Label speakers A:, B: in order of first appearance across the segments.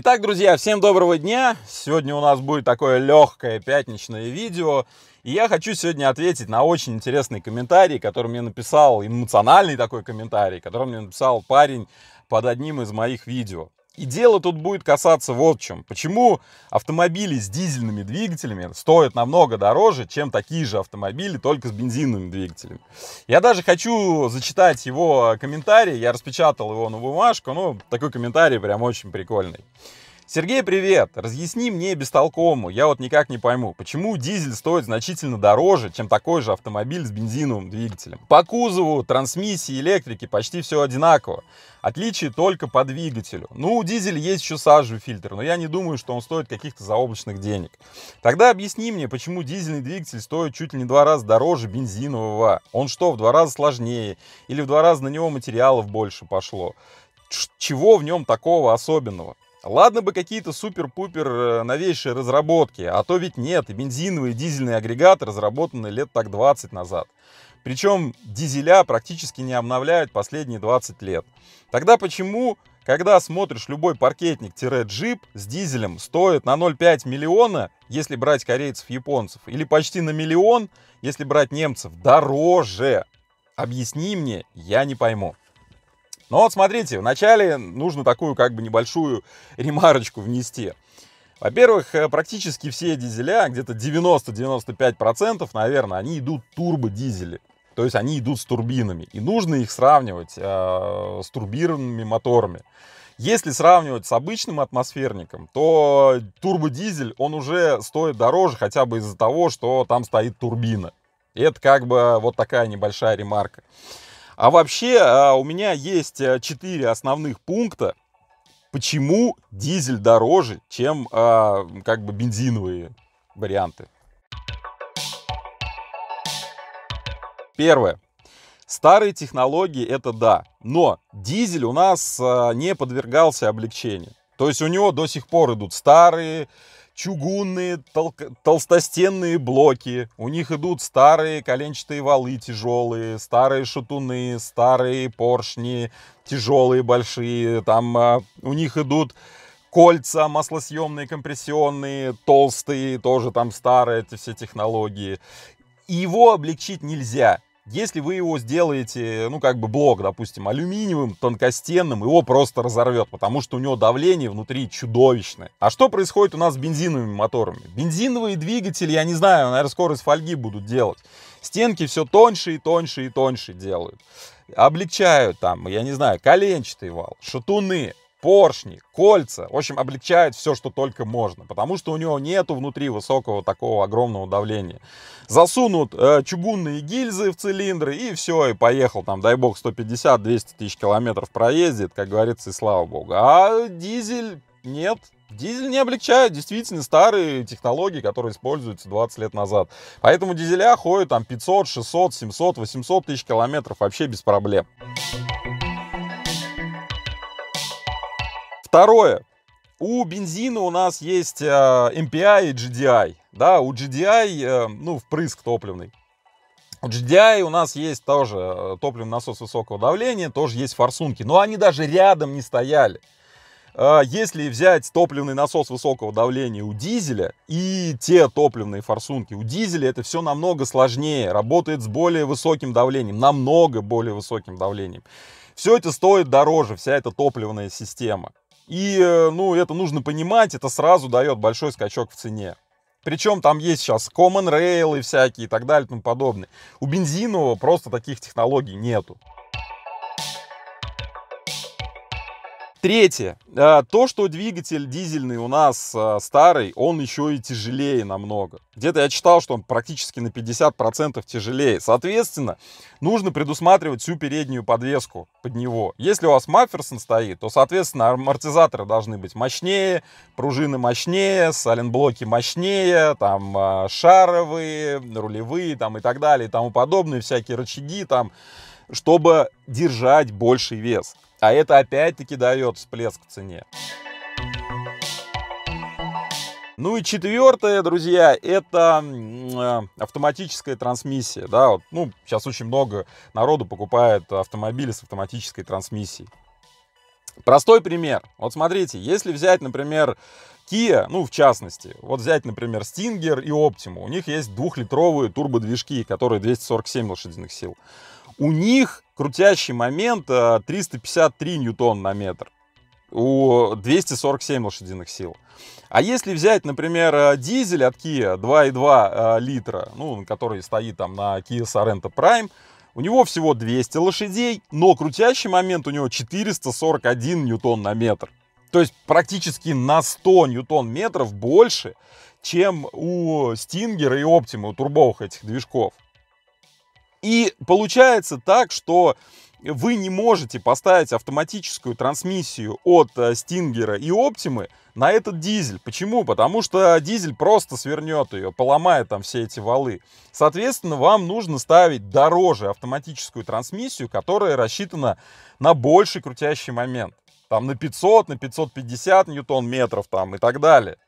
A: Итак, друзья, всем доброго дня! Сегодня у нас будет такое легкое пятничное видео. И я хочу сегодня ответить на очень интересный комментарий, который мне написал, эмоциональный такой комментарий, который мне написал парень под одним из моих видео. И дело тут будет касаться вот в чем. Почему автомобили с дизельными двигателями стоят намного дороже, чем такие же автомобили, только с бензинными двигателями. Я даже хочу зачитать его э, комментарий. Я распечатал его на бумажку. Ну, такой комментарий прям очень прикольный. Сергей, привет! Разъясни мне бестолковому, я вот никак не пойму, почему дизель стоит значительно дороже, чем такой же автомобиль с бензиновым двигателем. По кузову, трансмиссии, электрике почти все одинаково. Отличие только по двигателю. Ну, у дизеля есть еще сажевый фильтр, но я не думаю, что он стоит каких-то заоблачных денег. Тогда объясни мне, почему дизельный двигатель стоит чуть ли не два раза дороже бензинового. Он что, в два раза сложнее? Или в два раза на него материалов больше пошло? Чего в нем такого особенного? Ладно бы какие-то супер-пупер э, новейшие разработки, а то ведь нет, бензиновый и дизельный агрегат разработаны лет так 20 назад. Причем дизеля практически не обновляют последние 20 лет. Тогда почему, когда смотришь любой паркетник-джип с дизелем стоит на 0,5 миллиона, если брать корейцев-японцев, или почти на миллион, если брать немцев, дороже? Объясни мне, я не пойму. Но ну, вот смотрите, вначале нужно такую как бы небольшую ремарочку внести. Во-первых, э, практически все дизеля, где-то 90-95%, наверное, они идут турбодизели. То есть они идут с турбинами. И нужно их сравнивать э, с турбированными моторами. Если сравнивать с обычным атмосферником, то турбодизель, он уже стоит дороже хотя бы из-за того, что там стоит турбина. И это как бы вот такая небольшая ремарка. А вообще а, у меня есть э, четыре основных пункта, почему дизель дороже, чем а, как бы бензиновые варианты. Первое. Старые технологии это да, но дизель у нас а, не подвергался облегчению. То есть у него до сих пор идут старые чугунные тол- толстостенные блоки. У них идут старые коленчатые валы тяжелые, старые шатуны, старые поршни тяжелые, большие. Там а, у них идут кольца маслосъемные, компрессионные, толстые, тоже там старые эти все технологии. его облегчить нельзя. Если вы его сделаете, ну, как бы блок, допустим, алюминиевым, тонкостенным, его просто разорвет, потому что у него давление внутри чудовищное. А что происходит у нас с бензиновыми моторами? Бензиновые двигатели, я не знаю, наверное, скоро из фольги будут делать. Стенки все тоньше и тоньше и тоньше делают. Облегчают там, я не знаю, коленчатый вал, шатуны, поршни, кольца, в общем, облегчает все, что только можно, потому что у него нету внутри высокого такого огромного давления. Засунут э, чугунные гильзы в цилиндры и все, и поехал там, дай бог, 150-200 тысяч километров проездит, как говорится, и слава богу. А дизель нет, Дизель не облегчает, действительно, старые технологии, которые используются 20 лет назад. Поэтому дизеля ходят там 500, 600, 700, 800 тысяч километров вообще без проблем. Второе. У бензина у нас есть э, MPI и GDI. Да, у GDI, э, ну, впрыск топливный. У GDI у нас есть тоже э, топливный насос высокого давления, тоже есть форсунки. Но они даже рядом не стояли. Если взять топливный насос высокого давления у дизеля и те топливные форсунки у дизеля, это все намного сложнее, работает с более высоким давлением, намного более высоким давлением. Все это стоит дороже, вся эта топливная система. И, э, ну, это нужно понимать, это сразу дает большой скачок в цене. Причем там есть сейчас Common Rail и всякие и так далее и тому подобное. У бензинового просто таких технологий нету. Третье. А, то, что двигатель дизельный у нас а, старый, он еще и тяжелее намного. Где-то я читал, что он практически на 50% тяжелее. Соответственно, нужно предусматривать всю переднюю подвеску под него. Если у вас Мафферсон стоит, то, соответственно, амортизаторы должны быть мощнее, пружины мощнее, саленблоки мощнее, там а, шаровые, рулевые там, и так далее и тому подобное, всякие рычаги там, чтобы держать больший вес. А это опять-таки дает всплеск в цене. Ну и четвертое, друзья, это э, автоматическая трансмиссия. Да, вот, ну, сейчас очень много народу покупает автомобили с автоматической трансмиссией. Простой пример. Вот смотрите, если взять, например, Kia, ну, в частности, вот взять, например, Stinger и Optima, у них есть двухлитровые турбодвижки, которые 247 лошадиных сил. У них крутящий момент 353 э, ньютон на метр. У 247 лошадиных сил. А если взять, например, э, дизель от Kia 2,2 э, литра, ну, который стоит там на Kia Sorento Prime, у него всего 200 лошадей, но крутящий момент у него 441 ньютон на метр. То есть практически на 100 ньютон-метров больше, чем у Стингера и Оптима, у турбовых этих движков. И получается так, что вы не можете поставить автоматическую трансмиссию от э, Стингера и Оптимы на этот дизель. Почему? Потому что дизель просто свернет ее, поломает там все эти валы. Соответственно, вам нужно ставить дороже автоматическую трансмиссию, которая рассчитана на больший крутящий момент. Там на 500, на 550 ньютон-метров там и так далее.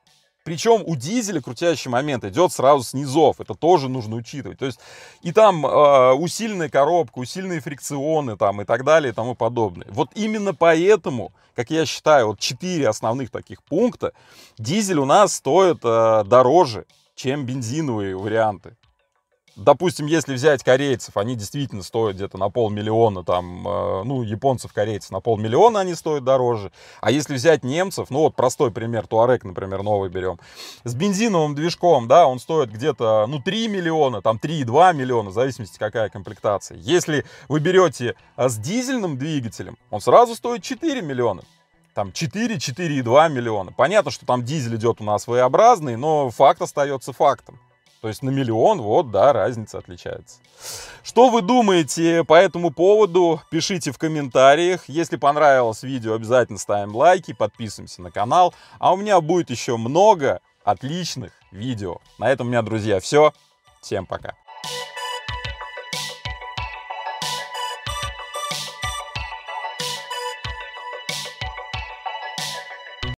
A: Причем у дизеля крутящий момент идет сразу с низов. Это тоже нужно учитывать. То есть и там э, усиленная коробка, усиленные фрикционы там и так далее и тому подобное. Вот именно поэтому, как я считаю, вот четыре основных таких пункта, дизель у нас стоит э, дороже, чем бензиновые варианты допустим, если взять корейцев, они действительно стоят где-то на полмиллиона, там, э, ну, японцев, корейцев на полмиллиона они стоят дороже. А если взять немцев, ну, вот простой пример, Туарек, например, новый берем, с бензиновым движком, да, он стоит где-то, ну, 3 миллиона, там, 3,2 миллиона, в зависимости, какая комплектация. Если вы берете э, с дизельным двигателем, он сразу стоит 4 миллиона там 4, 4,2 миллиона. Понятно, что там дизель идет у нас своеобразный, но факт остается фактом. То есть на миллион, вот, да, разница отличается. Что вы думаете по этому поводу? Пишите в комментариях. Если понравилось видео, обязательно ставим лайки, подписываемся на канал. А у меня будет еще много отличных видео. На этом у меня, друзья, все. Всем пока.